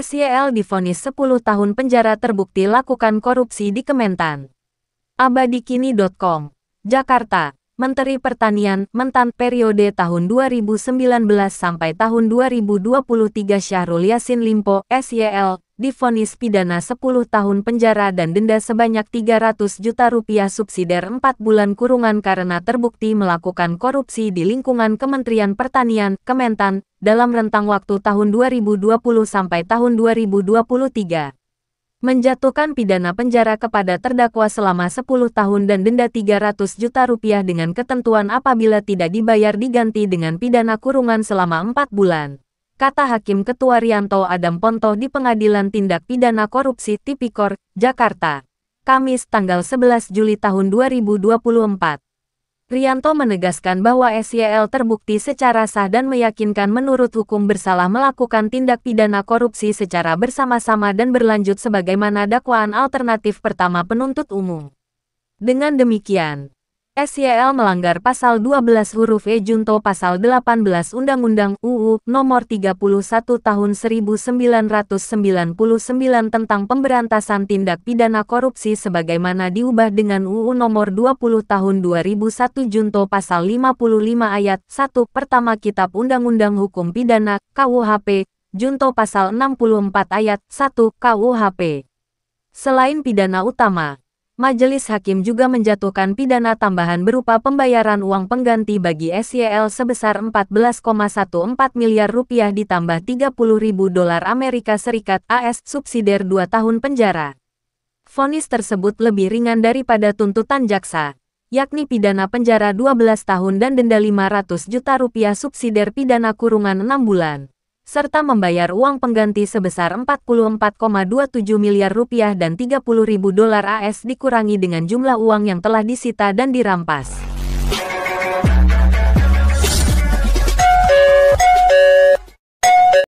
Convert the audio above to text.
SYL difonis 10 tahun penjara terbukti lakukan korupsi di Kementan. Abadikini.com, Jakarta. Menteri Pertanian Mentan periode tahun 2019 sampai tahun 2023 Syahrul Yasin Limpo SYL difonis pidana 10 tahun penjara dan denda sebanyak 300 juta rupiah subsidiar 4 bulan kurungan karena terbukti melakukan korupsi di lingkungan Kementerian Pertanian Kementan dalam rentang waktu tahun 2020 sampai tahun 2023 menjatuhkan pidana penjara kepada terdakwa selama 10 tahun dan denda 300 juta rupiah dengan ketentuan apabila tidak dibayar diganti dengan pidana kurungan selama 4 bulan. Kata Hakim Ketua Rianto Adam Ponto di Pengadilan Tindak Pidana Korupsi Tipikor, Jakarta. Kamis tanggal 11 Juli tahun 2024. Rianto menegaskan bahwa SYL terbukti secara sah dan meyakinkan menurut hukum bersalah melakukan tindak pidana korupsi secara bersama-sama dan berlanjut sebagaimana dakwaan alternatif pertama penuntut umum. Dengan demikian, SYL melanggar pasal 12 huruf E junto pasal 18 Undang-Undang UU nomor 31 tahun 1999 tentang pemberantasan tindak pidana korupsi sebagaimana diubah dengan UU nomor 20 tahun 2001 junto pasal 55 ayat 1 pertama Kitab Undang-Undang Hukum Pidana KUHP junto pasal 64 ayat 1 KUHP. Selain pidana utama Majelis Hakim juga menjatuhkan pidana tambahan berupa pembayaran uang pengganti bagi SYL sebesar 14,14 miliar rupiah ditambah 30 ribu dolar Amerika Serikat AS subsidiar 2 tahun penjara. Fonis tersebut lebih ringan daripada tuntutan jaksa, yakni pidana penjara 12 tahun dan denda 500 juta rupiah subsidiar pidana kurungan 6 bulan serta membayar uang pengganti sebesar 44,27 miliar rupiah dan 30 ribu dolar AS dikurangi dengan jumlah uang yang telah disita dan dirampas.